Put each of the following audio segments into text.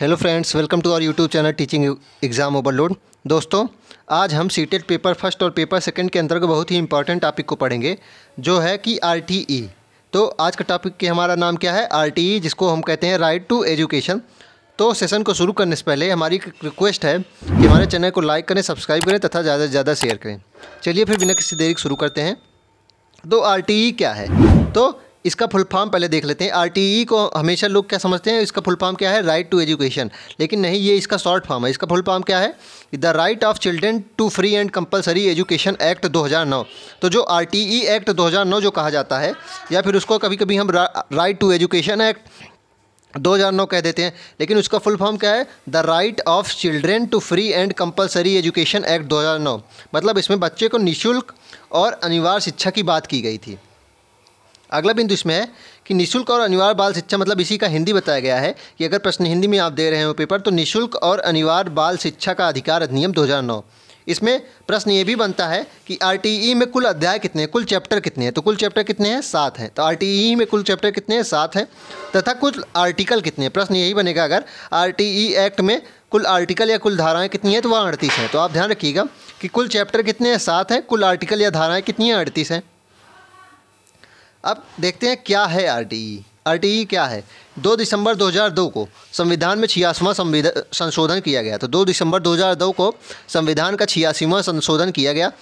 Hello friends welcome to our YouTube channel teaching exam overload दोस्तों आज हम CTET paper first और paper second के अंतर्गत बहुत ही इंपॉर्टेंट टॉपिक को पढ़ेंगे जो है कि आरटीई e. तो आज का टॉपिक के हमारा नाम क्या है आरटीई e, जिसको हम कहते हैं राइट टू एजुकेशन तो सेशन को शुरू करने से पहले हमारी रिक्वेस्ट है कि हमारे चैनल को लाइक करें सब्सक्राइब करें तथा ज़्यादा से ज़्यादा शेयर करें चलिए फिर बिना किसी देरी शुरू करते हैं तो आर e क्या है तो इसका फुल फॉर्म पहले देख लेते हैं आरटीई e को हमेशा लोग क्या समझते हैं इसका फुल फॉर्म क्या है राइट टू एजुकेशन लेकिन नहीं ये इसका शॉर्ट फॉर्म है इसका फुल फॉर्म क्या है the right of children to free and compulsory education act 2009 तो जो आर एक्ट 2009 जो कहा जाता है या फिर उसको कभी कभी हम राइट टू एजुकेशन एक्ट 2009 कह देते हैं लेकिन उसका फुल फॉर्म क्या है the right of children to free and compulsory education act 2009 मतलब इसमें बच्चे को निःशुल्क और अनिवार्य शिक्षा की बात की गई थी अगला बिंदु इसमें है कि निशुल्क और अनिवार्य बाल शिक्षा मतलब इसी का हिंदी बताया गया है कि अगर प्रश्न हिंदी में आप दे रहे हो पेपर तो निशुल्क और अनिवार्य बाल शिक्षा का अधिकार अधिनियम 2009 इसमें प्रश्न ये भी बनता है कि आर में कुल अध्याय कितने हैं कुल चैप्टर कितने हैं तो कुल चैप्टर कितने हैं सात हैं तो आर में कुल चैप्टर कितने हैं सात हैं तथा कुल आर्टिकल कितने हैं प्रश्न यही बनेगा अगर आर एक्ट में कुल आर्टिकल या कुल धाराएँ कितनी हैं तो वह अड़तीस हैं तो आप ध्यान रखिएगा कि कुल चैप्टर कितने हैं सात हैं कुल आर्टिकल या धाराएं कितनी हैं अड़तीस हैं अब देखते हैं क्या है आरटीई आरटीई e. e क्या है दो दिसंबर 2002 को संविधान में छियासवां संविधान संशोधन किया गया तो दो दिसंबर 2002 को संविधान का छियासीवां संशोधन किया गया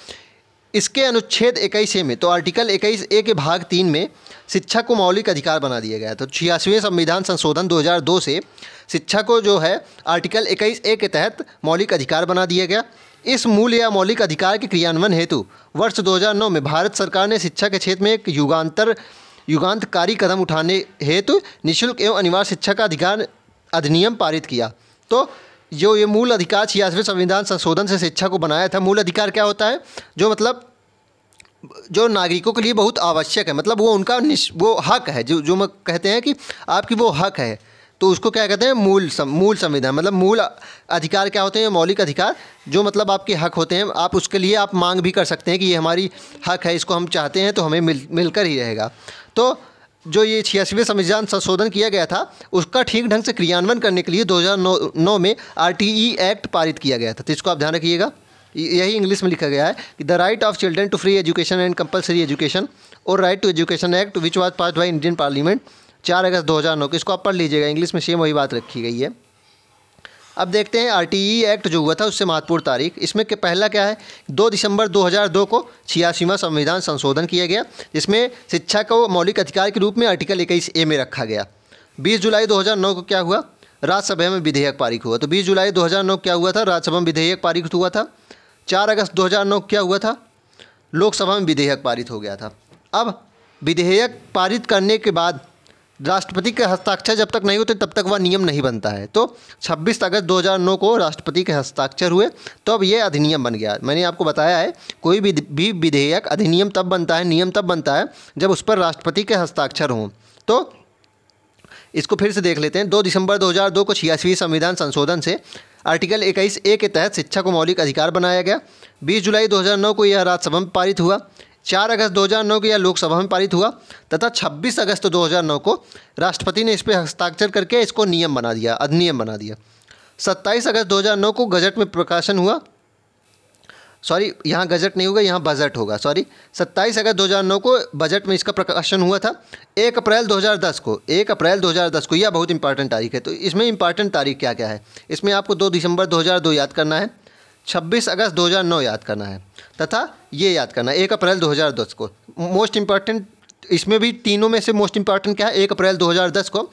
इसके अनुच्छेद इक्कीस ए में तो आर्टिकल इक्कीस ए के भाग तीन में शिक्षा को मौलिक अधिकार बना दिया गया तो छियासीवें संविधान संशोधन 2002 से शिक्षा को जो है आर्टिकल इक्कीस ए के तहत मौलिक अधिकार बना दिया गया इस मूल या मौलिक अधिकार के क्रियान्वयन हेतु वर्ष 2009 में भारत सरकार ने शिक्षा के क्षेत्र में एक युगांतर युगांतकारी कदम उठाने हेतु निःशुल्क एवं अनिवार्य शिक्षा का अधिकार अधिनियम पारित किया तो जो ये मूल अधिकार छियासवें संविधान संशोधन से शिक्षा को बनाया था मूल अधिकार क्या होता है जो मतलब जो नागरिकों के लिए बहुत आवश्यक है मतलब वो उनका वो हक है जो जो कहते हैं कि आपकी वो हक है तो उसको क्या कहते हैं मूल सम, मूल संविधान मतलब मूल अधिकार क्या होते हैं मौलिक अधिकार जो मतलब आपके हक होते हैं आप उसके लिए आप मांग भी कर सकते हैं कि ये हमारी हक है इसको हम चाहते हैं तो हमें मिल मिलकर ही रहेगा तो जो ये छियासीवें संविधान संशोधन किया गया था उसका ठीक ढंग से क्रियान्वयन करने के लिए 2009 नौ में आर एक्ट पारित किया गया था तो इसको आप ध्यान रखिएगा यही इंग्लिश में लिखा गया है कि the right of children to free education and compulsory education और right to education act which was pass by Indian parliament चार अगस्त दो हज़ार नौ को इसको आप पढ़ लीजिएगा इंग्लिश में सेम वही बात रखी गई है अब देखते हैं आरटीई एक्ट जो हुआ था उससे महत्वपूर्ण तारीख इसमें के पहला क्या है 2 दिसंबर 2002 को छियासीवा संविधान संशोधन किया गया जिसमें शिक्षा को मौलिक अधिकार के रूप में आर्टिकल इक्कीस ए में रखा गया 20 जुलाई 2009 को क्या हुआ राज्यसभा में विधेयक पारित हुआ तो 20 जुलाई 2009 क्या हुआ था राज्यसभा में विधेयक पारित हुआ था चार अगस्त नौ क्या हुआ था लोकसभा में विधेयक पारित हो गया था अब विधेयक पारित करने के बाद राष्ट्रपति के हस्ताक्षर जब तक नहीं होते तब तक वह नियम नहीं बनता है तो 26 अगस्त 2009 को राष्ट्रपति के हस्ताक्षर हुए तो अब यह अधिनियम बन गया मैंने आपको बताया है कोई भी विधेयक अधिनियम तब बनता है नियम तब बनता है जब उस पर राष्ट्रपति के हस्ताक्षर हों तो इसको फिर से देख लेते हैं दो दिसंबर दो को छियासवीं संविधान संशोधन से आर्टिकल इक्कीस ए के तहत शिक्षा को मौलिक अधिकार बनाया गया 20 जुलाई 2009 को यह राज्यसभा में पारित हुआ चार अगस्त 2009 को यह लोकसभा में पारित हुआ तथा 26 अगस्त 2009 को राष्ट्रपति ने इस पर हस्ताक्षर करके इसको नियम बना दिया अधिनियम बना दिया 27 अगस्त 2009 को गजट में प्रकाशन हुआ सॉरी यहाँ गजट नहीं होगा यहाँ बजट होगा सॉरी 27 अगस्त 2009 को बजट में इसका प्रकाशन हुआ था 1 अप्रैल 2010 को 1 अप्रैल 2010 को यह बहुत इंपॉर्टेंट तारीख है तो इसमें इंपॉर्टेंट तारीख क्या क्या है इसमें आपको 2 दिसंबर 2002 याद करना है 26 अगस्त 2009 याद करना है तथा ये याद करना है एक अप्रैल 2010 को मोस्ट इम्पॉर्टेंट इसमें भी तीनों में से मोस्ट इम्पॉर्टेंट क्या है एक अप्रैल 2010 को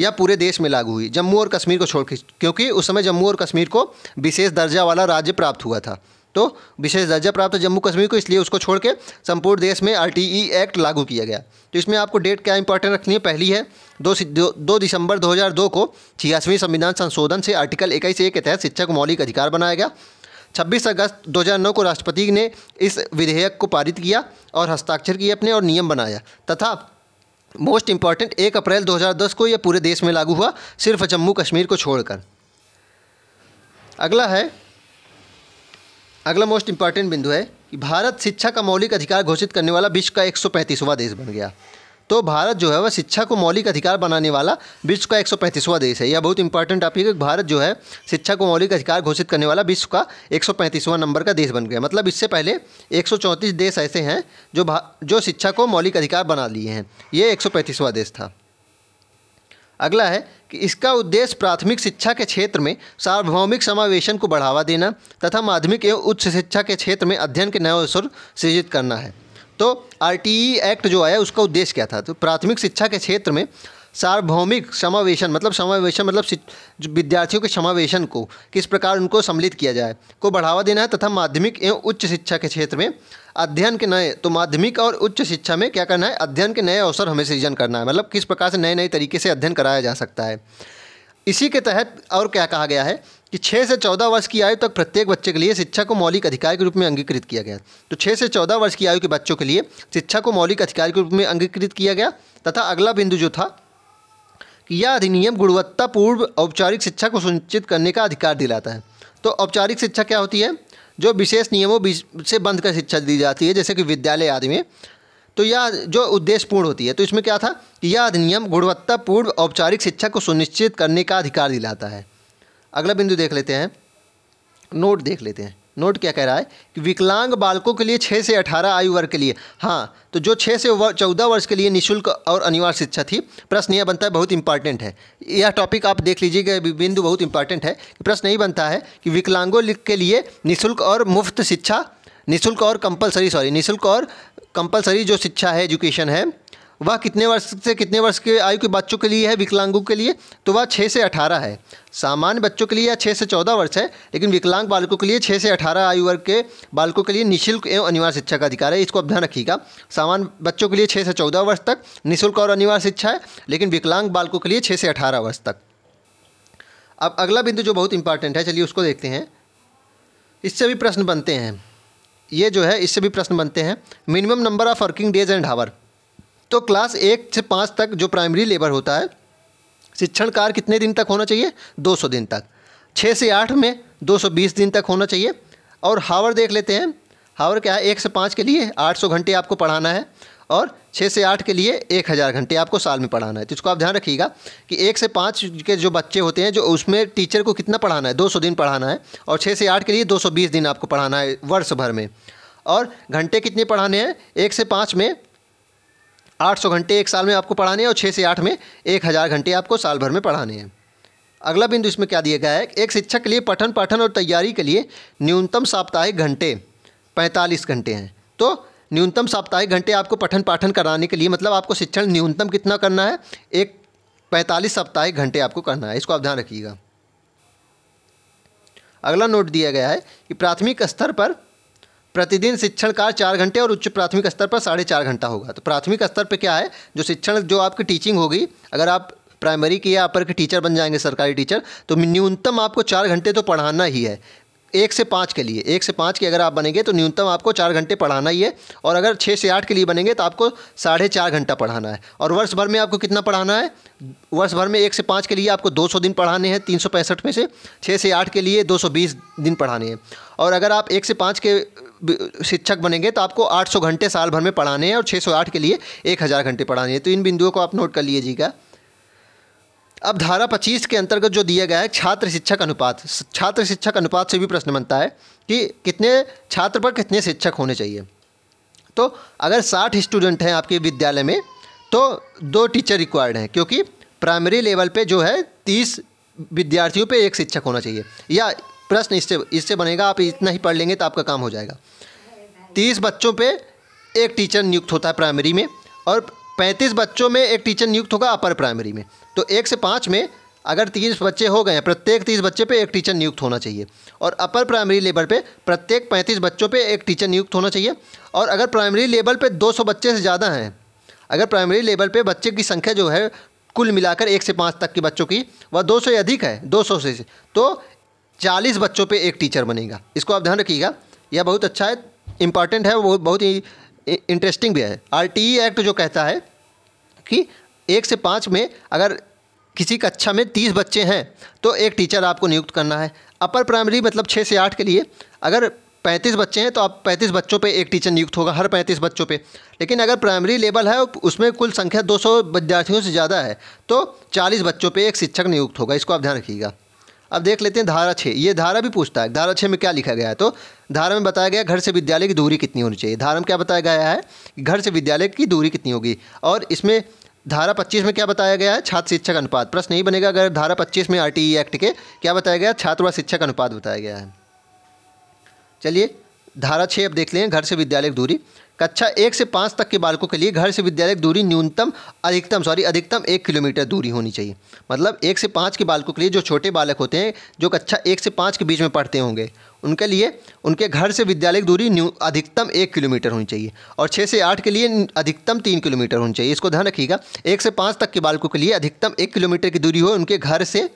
यह पूरे देश में लागू हुई जम्मू और कश्मीर को छोड़ क्योंकि उस समय जम्मू और कश्मीर को विशेष दर्जा वाला राज्य प्राप्त हुआ था तो विशेष दर्जा प्राप्त जम्मू कश्मीर को इसलिए उसको छोड़ के संपूर्ण देश में आर एक्ट e लागू किया गया तो इसमें आपको डेट क्या इंपॉर्टेंट रखनी है पहली है दो दो, दो दिसंबर 2002 को छियासवीं संविधान संशोधन से आर्टिकल इक्कीस ए के तहत शिक्षा को मौलिक अधिकार बनाया गया 26 अगस्त 2009 को राष्ट्रपति ने इस विधेयक को पारित किया और हस्ताक्षर किए अपने और नियम बनाया तथा मोस्ट इम्पॉर्टेंट एक अप्रैल 2010 को यह पूरे देश में लागू हुआ सिर्फ जम्मू कश्मीर को छोड़कर अगला है अगला मोस्ट इम्पॉर्टेंट बिंदु है कि भारत शिक्षा का मौलिक अधिकार घोषित करने वाला विश्व का 135वां देश बन गया तो भारत जो है वह शिक्षा को मौलिक अधिकार बनाने वाला विश्व का एक देश है यह बहुत इंपॉर्टेंट टॉपिक है भारत जो है शिक्षा को मौलिक अधिकार घोषित करने वाला विश्व का एक नंबर का देश बन गया मतलब इससे पहले एक देश ऐसे हैं जो जो शिक्षा को मौलिक अधिकार बना लिए हैं ये एक देश था अगला है कि इसका उद्देश्य प्राथमिक शिक्षा के क्षेत्र में सार्वभौमिक समावेशन को बढ़ावा देना तथा माध्यमिक एवं उच्च शिक्षा के क्षेत्र में अध्ययन के नए अवसर सृजित करना है तो आर एक्ट e जो आया उसका उद्देश्य क्या था तो प्राथमिक शिक्षा के क्षेत्र में सार्वभौमिक समावेशन मतलब समावेशन मतलब विद्यार्थियों के समावेशन को किस प्रकार उनको सम्मिलित किया जाए को बढ़ावा देना है तथा माध्यमिक एवं उच्च शिक्षा के क्षेत्र में अध्ययन के नए तो माध्यमिक और उच्च शिक्षा में क्या करना है अध्ययन के नए अवसर हमें सृजन करना है मतलब किस प्रकार से नए नए तरीके से अध्ययन कराया जा सकता है इसी के तहत और क्या कहा गया है कि छः से चौदह वर्ष की आयु तक प्रत्येक बच्चे के लिए शिक्षा को मौलिक अधिकार के रूप में अंगीकृत किया गया तो छः से चौदह वर्ष की आयु के बच्चों के लिए शिक्षा को मौलिक अधिकार के रूप में अंगीकृत किया गया तथा अगला बिंदु जो था कि यह अधिनियम गुणवत्तापूर्व औपचारिक शिक्षा को सुनिश्चित करने का अधिकार दिलाता है तो औपचारिक शिक्षा क्या होती है जो विशेष नियमों से बंद कर शिक्षा दी जाती है जैसे कि विद्यालय आदि में तो यह जो उद्देश्य पूर्ण होती है तो इसमें क्या था कि यह अधिनियम गुणवत्तापूर्ण औपचारिक शिक्षा को सुनिश्चित करने का अधिकार दिलाता है अगला बिंदु देख लेते हैं नोट देख लेते हैं नोट क्या कह रहा है कि विकलांग बालकों के लिए छः से अठारह आयु वर्ग के लिए हाँ तो जो छः से चौदह वर्ष के लिए निःशुल्क और अनिवार्य शिक्षा थी प्रश्न यह बनता है बहुत इंपॉर्टेंट है यह टॉपिक आप देख लीजिएगा बिंदु बहुत इंपॉर्टेंट है प्रश्न यही बनता है कि विकलांगों के लिए निःशुल्क और मुफ्त शिक्षा निःशुल्क और कंपलसरी सॉरी निःशुल्क और कंपलसरी जो शिक्षा है एजुकेशन है वह कितने वर्ष से कितने वर्ष के आयु के बच्चों के लिए है विकलांगों के लिए तो वह छः से अठारह है सामान्य बच्चों के लिए छः से चौदह वर्ष है लेकिन विकलांग बालकों के लिए छः से अठारह आयु वर्ग के बालकों के लिए निःशुल्क एवं अनिवार्य शिक्षा का अधिकार है इसको अब ध्यान रखिएगा सामान्य बच्चों के लिए छः से चौदह वर्ष तक निःशुल्क और अनिवार्य शिक्षा है लेकिन विकलांग बालकों के लिए छः से अठारह वर्ष तक अब अगला बिंदु जो बहुत इंपॉर्टेंट है चलिए उसको देखते हैं इससे भी प्रश्न बनते हैं ये जो है इससे भी प्रश्न बनते हैं minimum number of working days and hour तो क्लास एक से पाँच तक जो प्राइमरी लेबर होता है शिक्षण कार्य कितने दिन तक होना चाहिए 200 दिन तक छः से आठ में 220 दिन तक होना चाहिए और हावर देख लेते हैं हावर क्या है एक से पाँच के लिए 800 घंटे आपको पढ़ाना है और छः से आठ के लिए एक हज़ार घंटे आपको साल में पढ़ाना है तो इसको आप ध्यान रखिएगा कि एक से पाँच के जो बच्चे होते हैं जो उसमें टीचर को कितना पढ़ाना है दो सौ दिन पढ़ाना है और छः से आठ के लिए दो सौ बीस दिन आपको पढ़ाना है वर्ष भर में और घंटे कितने पढ़ाने हैं एक से पाँच में आठ सौ घंटे एक साल में आपको पढ़ाने हैं और छः से आठ में एक हज़ार घंटे आपको साल भर में पढ़ाने हैं अगला बिंदु इसमें क्या दिया गया है एक शिक्षक के लिए पठन पाठन और तैयारी के लिए न्यूनतम साप्ताहिक घंटे पैंतालीस घंटे हैं तो न्यूनतम साप्ताहिक घंटे आपको पठन पाठन कराने के लिए मतलब आपको शिक्षण न्यूनतम कितना करना है एक पैंतालीस साप्ताहिक घंटे आपको करना है इसको आप ध्यान रखिएगा अगला नोट दिया गया है कि प्राथमिक स्तर पर प्रतिदिन शिक्षण कार्य चार घंटे और उच्च प्राथमिक स्तर पर साढ़े चार घंटा होगा तो प्राथमिक स्तर पर क्या है जो शिक्षण जो आपकी टीचिंग होगी अगर आप प्राइमरी की या अपर के टीचर बन जाएंगे सरकारी टीचर तो न्यूनतम आपको चार घंटे तो पढ़ाना ही है एक से पाँच के लिए एक से पाँच के अगर आप बनेंगे तो न्यूनतम आपको चार घंटे पढ़ाना ही है और अगर छः से आठ के लिए बनेंगे तो आपको साढ़े चार घंटा पढ़ाना है और वर्ष भर में आपको कितना पढ़ाना है वर्ष भर में एक से पाँच के लिए आपको दो सौ दिन पढ़ाने हैं तीन सौ पैंसठ में से छः से आठ के लिए दो सौ बीस दिन पढ़ाने हैं और अगर आप एक से पाँच के शिक्षक बनेंगे तो आपको आठ सौ घंटे साल भर में पढ़ाने हैं और छः सौ आठ के लिए एक हज़ार घंटे पढ़ाने हैं तो इन बिंदुओं को आप नोट कर लीजिएगा अब धारा 25 के अंतर्गत जो दिया गया है छात्र शिक्षक अनुपात छात्र शिक्षक अनुपात से भी प्रश्न बनता है कि कितने छात्र पर कितने शिक्षक होने चाहिए तो अगर 60 स्टूडेंट हैं आपके विद्यालय में तो दो टीचर रिक्वायर्ड हैं क्योंकि प्राइमरी लेवल पे जो है तीस विद्यार्थियों पे एक शिक्षक होना चाहिए या प्रश्न इससे इससे बनेगा आप इतना ही पढ़ लेंगे तो आपका काम हो जाएगा तीस बच्चों पे एक टीचर नियुक्त होता है प्राइमरी में और पैंतीस बच्चों में एक टीचर नियुक्त होगा अपर प्राइमरी में तो एक से पाँच में अगर तीस बच्चे हो गए प्रत्येक तीस बच्चे पे एक टीचर नियुक्त होना चाहिए और अपर प्राइमरी लेवल पे प्रत्येक पैंतीस बच्चों पे एक टीचर नियुक्त होना चाहिए और अगर प्राइमरी लेवल पे सौ बच्चे से ज़्यादा हैं अगर प्राइमरी लेवल पे बच्चे की संख्या जो है कुल मिलाकर एक से पाँच तक के बच्चों की वह दो से अधिक है दो से तो चालीस बच्चों पर एक टीचर बनेगा इसको आप ध्यान रखिएगा यह बहुत अच्छा है इंपॉर्टेंट है वो बहुत ही इंटरेस्टिंग भी है आर एक्ट e जो कहता है कि एक से पाँच में अगर किसी कक्षा अच्छा में तीस बच्चे हैं तो एक टीचर आपको नियुक्त करना है अपर प्राइमरी मतलब छः से आठ के लिए अगर पैंतीस बच्चे हैं तो आप पैंतीस बच्चों पे एक टीचर नियुक्त होगा हर पैंतीस बच्चों पे लेकिन अगर प्राइमरी लेवल है उसमें कुल संख्या सौ विद्यार्थियों से ज़्यादा है तो चालीस बच्चों पे एक शिक्षक नियुक्त होगा इसको आप ध्यान रखिएगा अब देख लेते हैं धारा छः ये धारा भी पूछता है धारा छः में क्या लिखा गया है तो धारा में बताया गया घर से विद्यालय की दूरी कितनी होनी चाहिए धारा में क्या बताया गया है घर से विद्यालय की दूरी कितनी होगी और इसमें धारा 25 में क्या बताया गया है छात्र शिक्षक अनुपात प्रश्न नहीं बनेगा अगर धारा 25 में आरटीई एक्ट के क्या बताया गया छात्र व शिक्षक अनुपात बताया गया है चलिए धारा छः अब देख लें घर से विद्यालय की दूरी कक्षा एक से पाँच तक के बालकों के लिए घर से विद्यालय की दूरी न्यूनतम अधिकतम सॉरी अधिकतम एक किलोमीटर दूरी होनी चाहिए मतलब एक से पाँच के बालकों के लिए जो छोटे बालक होते हैं जो कक्षा एक से पाँच के बीच में पढ़ते होंगे उनके लिए उनके घर से विद्यालय की दूरी न्यू अधिकतम एक किलोमीटर होनी चाहिए और छः से आठ के लिए अधिकतम तीन किलोमीटर होनी चाहिए इसको ध्यान रखिएगा एक से पाँच तक के बालकों के लिए अधिकतम एक किलोमीटर की दूरी हो उनके घर से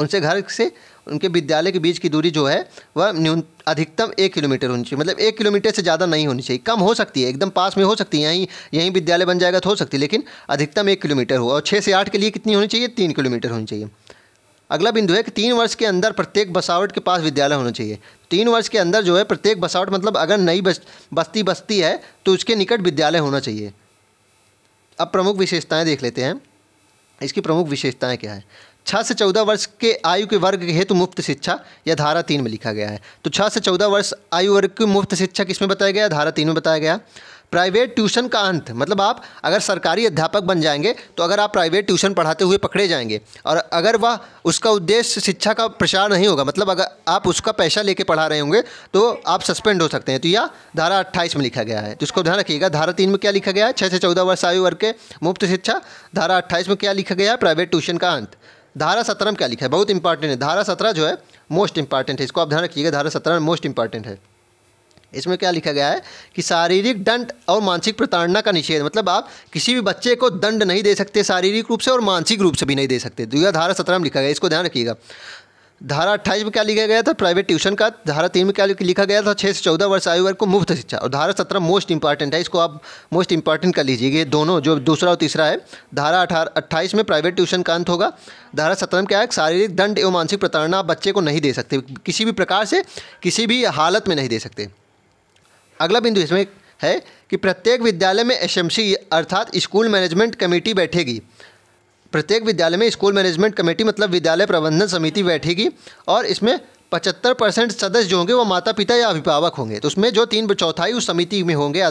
उनसे घर से उनके विद्यालय के बीच की दूरी जो है वह न्यून अधिकतम एक किलोमीटर होनी चाहिए मतलब एक किलोमीटर से ज़्यादा नहीं होनी चाहिए कम हो सकती है एकदम पास में हो सकती है यहीं यहीं विद्यालय बन जाएगा तो हो सकती है लेकिन अधिकतम एक किलोमीटर हो और छः से आठ के लिए कितनी होनी चाहिए तीन किलोमीटर होनी चाहिए अगला बिंदु है कि तीन वर्ष के अंदर प्रत्येक बसावट के पास विद्यालय होना चाहिए तीन वर्ष के अंदर जो है प्रत्येक बसावट मतलब अगर नई बस, बस्ती बस्ती है तो उसके निकट विद्यालय होना चाहिए अब प्रमुख विशेषताएं देख लेते हैं इसकी प्रमुख विशेषताएं क्या है छः से चौदह वर्ष के आयु के वर्ग हेतु मुफ्त शिक्षा या धारा तीन में लिखा गया है तो छः से चौदह वर्ष आयु वर्ग की मुफ्त शिक्षा किस में बताया गया धारा तीन में बताया गया प्राइवेट ट्यूशन का अंत मतलब आप अगर सरकारी अध्यापक बन जाएंगे तो अगर आप प्राइवेट ट्यूशन पढ़ाते हुए पकड़े जाएंगे और अगर वह उसका उद्देश्य शिक्षा का प्रचार नहीं होगा मतलब अगर आप उसका पैसा लेके पढ़ा रहे होंगे तो आप सस्पेंड हो सकते हैं तो यह धारा अट्ठाईस में लिखा गया है तो इसको ध्यान रखिएगा धारा तीन में क्या लिखा गया है छः से चौदह वर्ष आयु वर्ग के मुफ्त शिक्षा धारा अट्ठाईस में क्या लिखा गया है प्राइवेट ट्यूशन का अंत धारा सत्रह में क्या लिखा है बहुत इंपॉर्टेंट है धारा सत्रह जो है मोस्ट इंपॉर्टेंट है इसको आप ध्यान रखिएगा धारा सत्रह मोस्ट इंपॉर्टेंट है इसमें क्या लिखा गया है कि शारीरिक दंड और मानसिक प्रताड़ना का निषेध मतलब आप किसी भी बच्चे को दंड नहीं दे सकते शारीरिक रूप से और मानसिक रूप से भी नहीं दे सकते तो धारा सत्रह में लिखा गया इसको ध्यान रखिएगा धारा अट्ठाईस में क्या लिखा गया था प्राइवेट ट्यूशन का धारा तीन में क्या लिखा गया था छः से चौदह वर्ष आयु वर्ग को मुफ्त शिक्षा और धारा सत्रह मोस्ट इंपॉर्टेंट है इसको आप मोस्ट इंपॉर्टेंट कर लीजिए ये दोनों जो दूसरा और तीसरा है धारा अठारह अट्ठाईस में प्राइवेट ट्यूशन का अंत होगा धारा सत्रह में क्या है शारीरिक दंड एवं मानसिक प्रताड़ना बच्चे को नहीं दे सकते किसी भी प्रकार से किसी भी हालत में नहीं दे सकते अगला बिंदु इसमें है कि प्रत्येक विद्यालय में एस अर्थात स्कूल मैनेजमेंट कमेटी बैठेगी प्रत्येक विद्यालय में स्कूल मैनेजमेंट कमेटी मतलब विद्यालय प्रबंधन समिति बैठेगी और इसमें पचहत्तर परसेंट सदस्य जो होंगे वो माता पिता या अभिभावक होंगे तो उसमें जो तीन चौथाई उस समिति में होंगे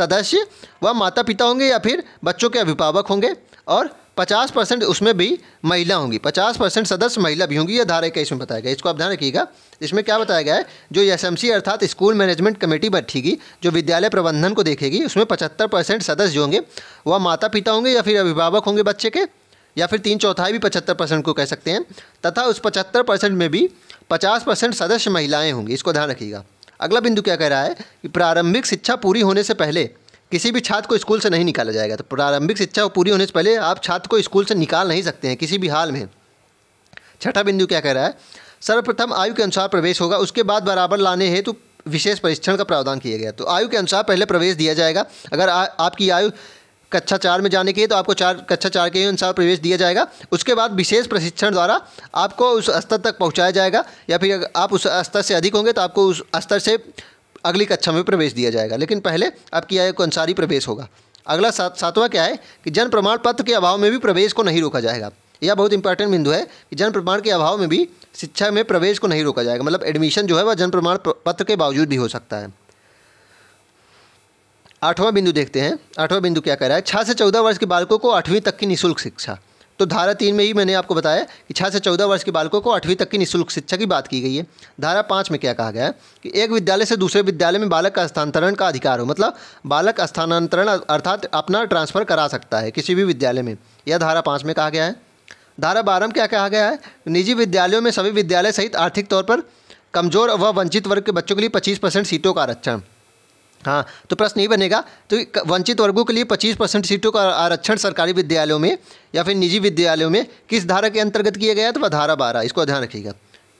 सदस्य वह माता पिता होंगे या फिर बच्चों के अभिभावक होंगे और पचास परसेंट उसमें भी महिला होंगी पचास परसेंट सदस्य महिला भी होंगी यह धारा इक्कीस में बताया गया इसको आप ध्यान रखिएगा इसमें क्या बताया गया है जो एस अर्थात स्कूल मैनेजमेंट कमेटी बैठेगी जो विद्यालय प्रबंधन को देखेगी उसमें पचहत्तर परसेंट सदस्य जो होंगे वह माता पिता होंगे या फिर अभिभावक होंगे बच्चे के या फिर तीन चौथाई भी पचहत्तर परसेंट को कह सकते हैं तथा उस पचहत्तर परसेंट में भी पचास परसेंट सदस्य महिलाएँ होंगी इसको ध्यान रखिएगा अगला बिंदु क्या कह रहा है कि प्रारंभिक शिक्षा पूरी होने से पहले किसी भी छात्र को स्कूल से नहीं निकाला जाएगा तो प्रारंभिक शिक्षा पूरी होने से पहले आप छात्र को स्कूल से निकाल नहीं सकते हैं किसी भी हाल में छठा बिंदु क्या कह रहा है सर्वप्रथम आयु के अनुसार प्रवेश होगा उसके बाद बराबर लाने हेतु विशेष परीक्षण का प्रावधान किया गया तो आयु के अनुसार पहले प्रवेश दिया जाएगा अगर आ, आपकी आयु कक्षा चार में जाने के लिए तो आपको चार कक्षा चार के अनुसार प्रवेश दिया जाएगा उसके बाद विशेष प्रशिक्षण द्वारा आपको उस स्तर तक पहुँचाया जाएगा या फिर आप उस स्तर से अधिक होंगे तो आपको उस स्तर से अगली कक्षा में प्रवेश दिया जाएगा लेकिन पहले आपकी अनुसार ही प्रवेश होगा अगला सात सातवां क्या है कि जन प्रमाण पत्र के अभाव में भी प्रवेश को नहीं रोका जाएगा यह बहुत इंपॉर्टेंट बिंदु है कि जन प्रमाण के अभाव में भी शिक्षा में प्रवेश को नहीं रोका जाएगा मतलब एडमिशन जो है वह जन प्रमाण पत्र के बावजूद भी हो सकता है आठवां बिंदु देखते हैं आठवां बिंदु क्या कह रहा है छः से चौदह वर्ष के बालकों को आठवीं तक की निःशुल्क शिक्षा तो धारा तीन में ही मैंने आपको बताया कि छः से चौदह वर्ष के बालकों को आठवीं तक की निःशुल्क शिक्षा की बात की गई है धारा पाँच में क्या कहा गया है कि एक विद्यालय से दूसरे विद्यालय में बालक का स्थानांतरण का अधिकार हो मतलब बालक स्थानांतरण अर्थात अपना ट्रांसफ़र करा सकता है किसी भी विद्यालय में यह धारा पाँच में कहा गया है धारा बारह में क्या कहा गया है निजी विद्यालयों में सभी विद्यालय सहित आर्थिक तौर पर कमजोर व वंचित वर्ग के बच्चों के लिए पच्चीस परसेंट सीटों का आरक्षण हाँ तो प्रश्न ये बनेगा तो वंचित वर्गों के लिए 25 परसेंट सीटों का आरक्षण सरकारी विद्यालयों में या फिर निजी विद्यालयों में किस धारा के अंतर्गत किया गया तो वह धारा बारह इसको ध्यान रखिएगा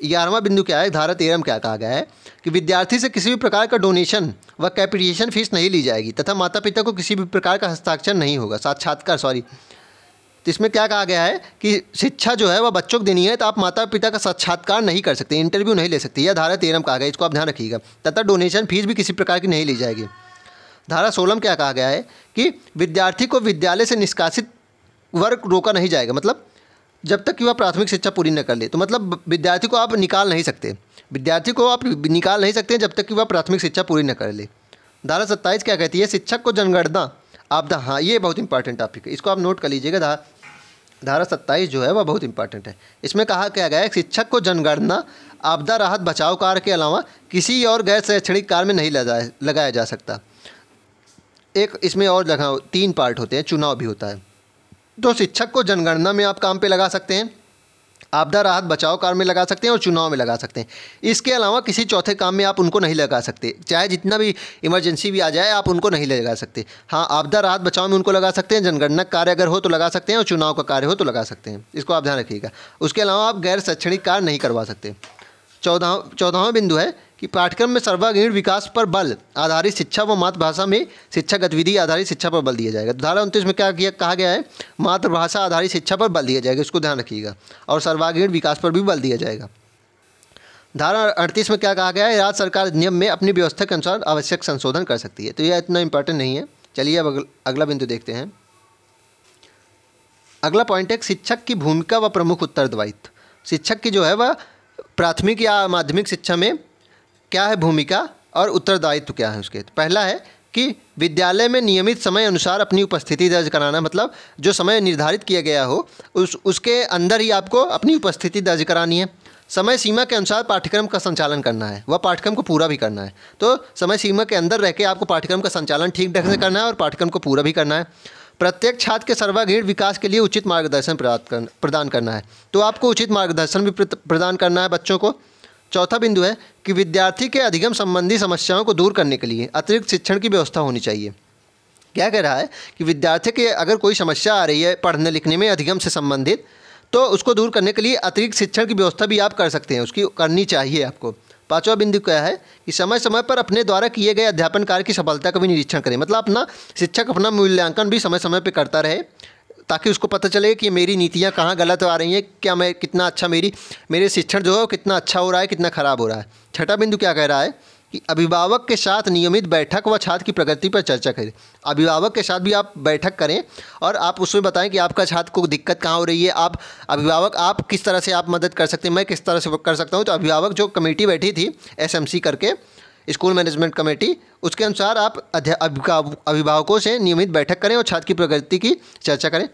ग्यारहवा बिंदु क्या है धारा तेरह में क्या कहा गया है कि विद्यार्थी से किसी भी प्रकार का डोनेशन व कैपिटेशन फीस नहीं ली जाएगी तथा माता पिता को किसी भी प्रकार का हस्ताक्षर नहीं होगा साक्षात्कार सॉरी तो इसमें क्या कहा गया है कि शिक्षा जो है वह बच्चों को देनी है तो आप माता पिता का साक्षात्कार नहीं कर सकते इंटरव्यू नहीं ले सकते यह धारा तेरह में कहा गया इसको आप ध्यान रखिएगा तथा डोनेशन फीस भी किसी प्रकार की नहीं ली जाएगी धारा सोलह में क्या कहा गया है कि विद्यार्थी को विद्यालय से निष्कासित वर्ग रोका नहीं जाएगा मतलब जब तक कि वह प्राथमिक शिक्षा पूरी न कर ले तो मतलब विद्यार्थी को आप निकाल नहीं सकते विद्यार्थी को आप निकाल नहीं सकते जब तक कि वह प्राथमिक शिक्षा पूरी न कर ले धारा सत्ताईस क्या कहती है शिक्षक को जनगणना आपदा हाँ ये बहुत इंपॉर्टेंट टॉपिक है इसको आप नोट कर लीजिएगा धारा सत्ताईस जो है वह बहुत इंपॉर्टेंट है इसमें कहा क्या गया है शिक्षक को जनगणना आपदा राहत बचाव कार्य के अलावा किसी और गैर शैक्षणिक कार्य में नहीं लगाया लगाया जा सकता एक इसमें और लगा तीन पार्ट होते हैं चुनाव भी होता है तो शिक्षक को जनगणना में आप काम पे लगा सकते हैं आपदा राहत बचाव कार्य में लगा सकते हैं और चुनाव में लगा सकते हैं इसके अलावा किसी चौथे काम में आप उनको नहीं लगा सकते चाहे जितना भी इमरजेंसी भी आ जाए आप उनको नहीं लगा सकते हाँ आपदा राहत बचाव में उनको लगा सकते हैं जनगणना कार्य अगर हो तो लगा सकते हैं और चुनाव का कार्य हो तो लगा सकते हैं इसको आप ध्यान रखिएगा उसके अलावा आप गैर शैक्षणिक कार्य नहीं करवा सकते चौदह चौदहवा बिंदु है कि पाठ्यक्रम में सर्वागीण विकास पर बल आधारित शिक्षा व मातृभाषा में शिक्षा गतिविधि आधारित शिक्षा पर बल दिया जाएगा तो धारा उनतीस में क्या किया कहा गया है मातृभाषा आधारित शिक्षा पर बल दिया जाएगा इसको ध्यान रखिएगा और सर्वागीण विकास पर भी बल दिया जाएगा धारा अड़तीस में क्या कहा गया है राज्य सरकार नियम में अपनी व्यवस्था के अनुसार आवश्यक संशोधन कर सकती है तो यह इतना इंपॉर्टेंट नहीं है चलिए अब अगला बिंदु देखते हैं अगला पॉइंट है शिक्षक की भूमिका व प्रमुख उत्तरदायित्व शिक्षक की जो है वह प्राथमिक या माध्यमिक शिक्षा में क्या है भूमिका और उत्तरदायित्व क्या है उसके तो पहला है कि विद्यालय में नियमित समय अनुसार अपनी उपस्थिति दर्ज कराना मतलब जो समय निर्धारित किया गया हो उस उसके अंदर ही आपको अपनी उपस्थिति दर्ज करानी है समय सीमा के अनुसार पाठ्यक्रम का संचालन करना है वह पाठ्यक्रम को पूरा भी करना है तो समय सीमा के अंदर रह के आपको पाठ्यक्रम का संचालन ठीक ढंग से करना है और पाठ्यक्रम को पूरा भी करना है प्रत्येक छात्र के सर्वागीण विकास के लिए उचित मार्गदर्शन प्राप्त कर प्रदान करना है तो आपको उचित मार्गदर्शन भी प्रदान करना है बच्चों को चौथा बिंदु है कि विद्यार्थी के अधिगम संबंधी समस्याओं को दूर करने के लिए अतिरिक्त शिक्षण की व्यवस्था होनी चाहिए क्या कह रहा है कि विद्यार्थी के अगर कोई समस्या आ रही है पढ़ने लिखने में अधिगम से संबंधित तो उसको दूर करने के लिए अतिरिक्त शिक्षण की व्यवस्था भी आप कर सकते हैं उसकी करनी चाहिए आपको पांचवा बिंदु क्या है कि समय समय पर अपने द्वारा किए गए अध्यापन कार्य की सफलता का भी निरीक्षण करें मतलब अपना शिक्षक अपना मूल्यांकन भी समय समय पर करता रहे ताकि उसको पता चले कि मेरी नीतियाँ कहाँ गलत आ रही हैं क्या मैं कितना अच्छा मेरी मेरे शिक्षण जो है कितना अच्छा हो रहा है कितना ख़राब हो रहा है छठा बिंदु क्या कह रहा है कि अभिभावक के साथ नियमित बैठक व छात्र की प्रगति पर चर्चा करें अभिभावक के साथ भी आप बैठक करें और आप उसमें बताएं कि आपका छात्र को दिक्कत कहाँ हो रही है आप अभिभावक आप किस तरह से आप मदद कर सकते हैं मैं किस तरह से कर सकता हूँ तो अभिभावक जो कमेटी बैठी थी एस करके स्कूल मैनेजमेंट कमेटी उसके अनुसार आप अभिभावकों से नियमित बैठक करें और छात्र की प्रगति की चर्चा करें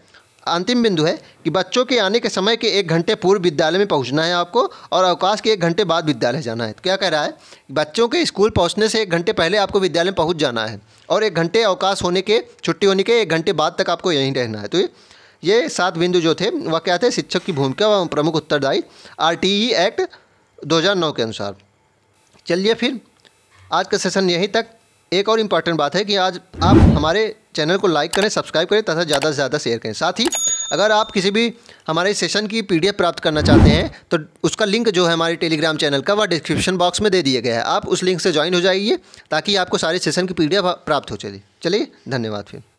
अंतिम बिंदु है कि बच्चों के आने के समय के एक घंटे पूर्व विद्यालय में पहुंचना है आपको और अवकाश के एक घंटे बाद विद्यालय जाना है तो क्या कह रहा है बच्चों के स्कूल पहुंचने से एक घंटे पहले आपको विद्यालय में पहुँच जाना है और एक घंटे अवकाश होने के छुट्टी होने के एक घंटे बाद तक आपको यहीं रहना है तो ये ये सात बिंदु जो थे वह क्या थे शिक्षक की भूमिका व प्रमुख उत्तरदायी आर एक्ट दो के अनुसार चलिए फिर आज का सेशन यहीं तक एक और इम्पॉर्टेंट बात है कि आज आप हमारे चैनल को लाइक करें सब्सक्राइब करें तथा ज़्यादा से ज़्यादा शेयर करें साथ ही अगर आप किसी भी हमारे सेशन की पीडीएफ प्राप्त करना चाहते हैं तो उसका लिंक जो है हमारे टेलीग्राम चैनल का वह डिस्क्रिप्शन बॉक्स में दे दिया गया है आप उस लिंक से ज्वाइन हो जाइए ताकि आपको सारे सेशन की पी प्राप्त हो चले चलिए धन्यवाद फिर